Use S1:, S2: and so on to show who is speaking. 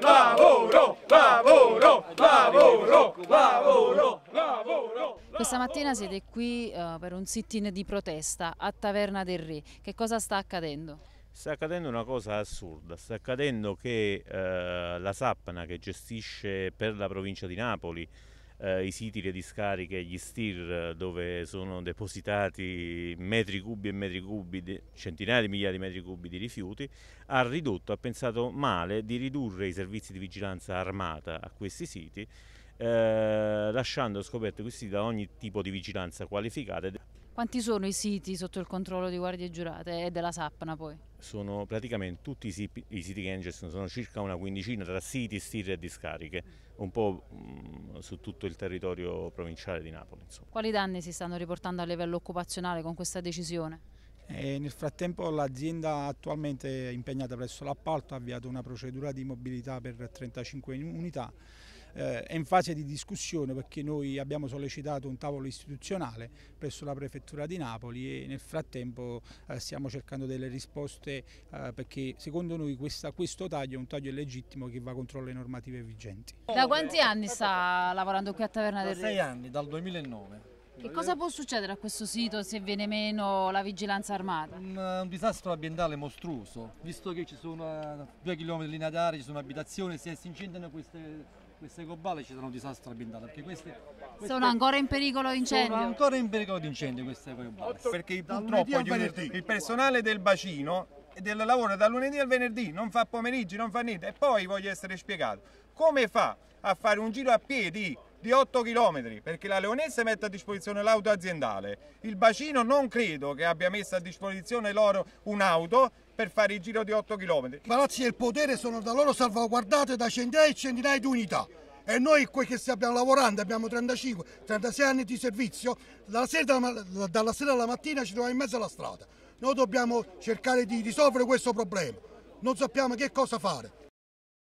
S1: lavoro, lavoro, lavoro, lavoro, lavoro,
S2: lavoro. Questa mattina siete qui uh, per un sit-in di protesta a Taverna del Re. Che cosa sta accadendo?
S1: Sta accadendo una cosa assurda, sta accadendo che eh, la Sapna che gestisce per la provincia di Napoli eh, i siti, le discariche, gli stir eh, dove sono depositati metri cubi e metri cubi, di, centinaia di migliaia di metri cubi di rifiuti, ha ridotto, ha pensato male di ridurre i servizi di vigilanza armata a questi siti, eh, lasciando scoperti questi siti da ogni tipo di vigilanza qualificata.
S2: Quanti sono i siti sotto il controllo di guardie giurate e della Sapna poi?
S1: Sono praticamente tutti i siti, i siti che Engelston, sono circa una quindicina tra siti, stirre e discariche, un po' mh, mm, su tutto il territorio provinciale di Napoli. Insomma.
S2: Quali danni si stanno riportando a livello occupazionale con questa decisione? E
S1: eh,
S3: nel frattempo l'azienda attualmente impegnata presso l'appalto ha avviato una procedura di mobilità per 35 unità eh, è in fase di discussione perché noi abbiamo sollecitato un tavolo istituzionale presso la Prefettura di Napoli e nel frattempo eh, stiamo cercando delle risposte eh, perché secondo noi questa, questo taglio è un taglio illegittimo che va contro le normative vigenti. Da
S2: quanti anni sta lavorando qui a Taverna del Re? Da sei anni,
S3: dal 2009.
S2: Che cosa può succedere a questo sito se viene meno la vigilanza armata? Un, eh, un
S3: disastro ambientale mostruoso, visto che ci sono eh, due chilometri di linea d'aria, ci sono abitazioni, se si incendiano queste queste cobale ci sono disastri ambientali perché queste, queste, sono ancora in pericolo di incendio sono ancora in pericolo di incendio queste cobale perché purtroppo er- il personale del bacino del lavoro da lunedì al venerdì non fa pomeriggi non fa niente e poi voglio essere spiegato come fa a fare un giro a piedi di 8 km perché la Leonessa mette a disposizione l'auto aziendale. Il bacino non credo che abbia messo a disposizione loro un'auto per fare il giro di 8 km. I palazzi del potere sono da loro salvaguardate da centinaia e centinaia di unità e noi qui che stiamo lavorando, abbiamo 35-36 anni di servizio, dalla sera, dalla sera, alla mattina ci troviamo in mezzo alla strada. Noi dobbiamo cercare di risolvere questo problema, non sappiamo che cosa fare.